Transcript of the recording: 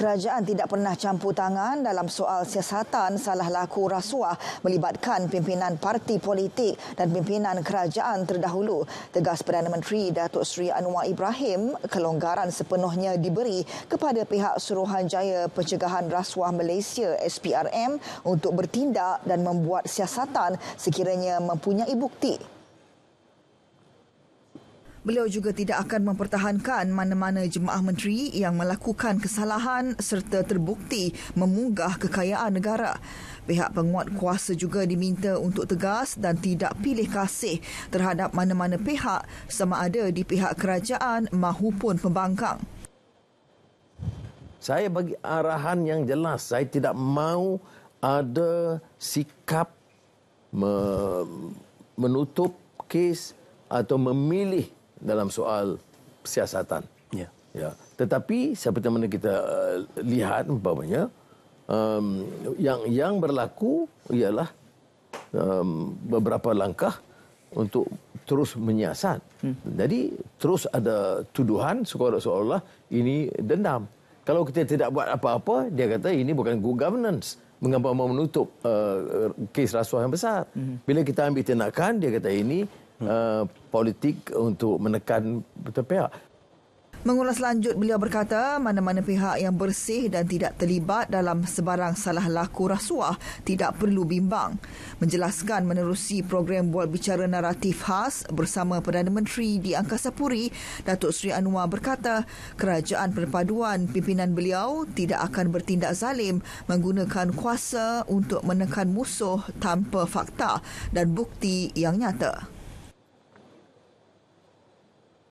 kerajaan tidak pernah campur tangan dalam soal siasatan salah laku rasuah melibatkan pimpinan parti politik dan pimpinan kerajaan terdahulu. Tegas Perdana Menteri Datuk Seri Anwar Ibrahim, kelonggaran sepenuhnya diberi kepada pihak Suruhanjaya Pencegahan Rasuah Malaysia SPRM untuk bertindak dan membuat siasatan sekiranya mempunyai bukti. Beliau juga tidak akan mempertahankan mana-mana jemaah menteri yang melakukan kesalahan serta terbukti memunggah kekayaan negara. Pihak penguat kuasa juga diminta untuk tegas dan tidak pilih kasih terhadap mana-mana pihak sama ada di pihak kerajaan mahupun pembangkang. Saya bagi arahan yang jelas. Saya tidak mahu ada sikap menutup kes atau memilih dalam soal siasatan. Ya. ya. Tetapi seperti mana kita uh, lihat bahawanya um, yang yang berlaku ialah um, beberapa langkah untuk terus menyiasat. Hmm. Jadi terus ada tuduhan seolah-olah ini dendam. Kalau kita tidak buat apa-apa, dia kata ini bukan good governance. Mengapa menutup uh, kes rasuah yang besar? Hmm. Bila kita ambil tindakan, dia kata ini Hmm. Uh, politik untuk menekan betul pihak. Mengulas lanjut, beliau berkata mana-mana pihak yang bersih dan tidak terlibat dalam sebarang salah laku rasuah tidak perlu bimbang. Menjelaskan menerusi program Bual Bicara Naratif khas bersama Perdana Menteri di Angkasa Puri, Datuk Seri Anwar berkata kerajaan perpaduan pimpinan beliau tidak akan bertindak zalim menggunakan kuasa untuk menekan musuh tanpa fakta dan bukti yang nyata.